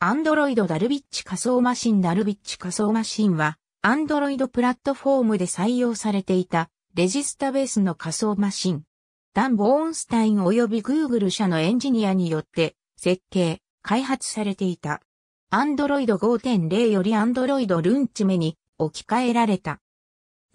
アンドロイドダルビッチ仮想マシンダルビッチ仮想マシンは、アンドロイドプラットフォームで採用されていた、レジスタベースの仮想マシン。ダン・ボーンスタイン及び Google 社のエンジニアによって、設計、開発されていた。アンドロイド5.0よりアンドロイドルンチメに置き換えられた。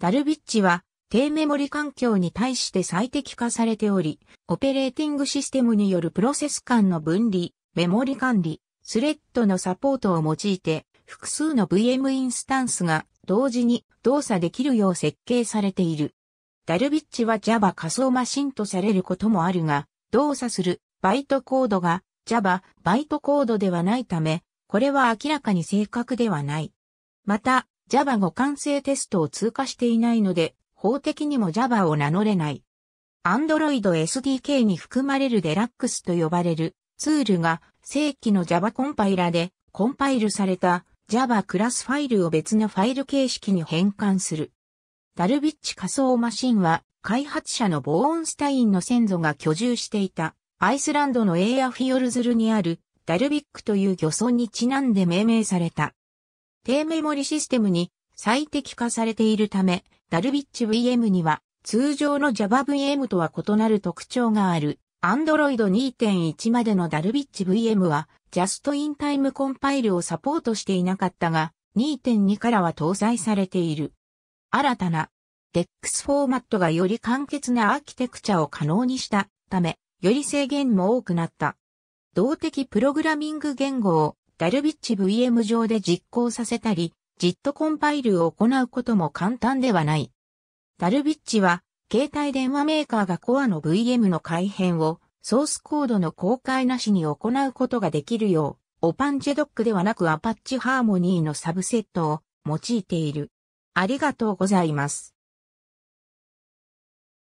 ダルビッチは、低メモリ環境に対して最適化されており、オペレーティングシステムによるプロセス間の分離、メモリ管理、スレッドのサポートを用いて、複数の VM インスタンスが同時に動作できるよう設計されている。ダルビッチは Java 仮想マシンとされることもあるが、動作するバイトコードが Java バイトコードではないため、これは明らかに正確ではない。また、Java 互換性テストを通過していないので、法的にも Java を名乗れない。Android SDK に含まれるデラックスと呼ばれるツールが正規の Java コンパイラでコンパイルされた Java クラスファイルを別のファイル形式に変換する。ダルビッチ仮想マシンは開発者のボーンスタインの先祖が居住していたアイスランドのエイアフィオルズルにあるダルビックという漁村にちなんで命名された。低メモリシステムに最適化されているため、ダルビッチ VM には通常の Java VM とは異なる特徴がある。Android 2.1までのダルビッチ VM は、ジャストインタイムコンパイルをサポートしていなかったが、2.2からは搭載されている。新たな DEX フォーマットがより簡潔なアーキテクチャを可能にしたため、より制限も多くなった。動的プログラミング言語をダルビッチ VM 上で実行させたり、JIT コンパイルを行うことも簡単ではない。ダルビッチは携帯電話メーカーがコアの VM の改変をソースコードの公開なしに行うことができるよう、オパンジェドックではなくアパッチハーモニーのサブセットを用いている。ありがとうございます。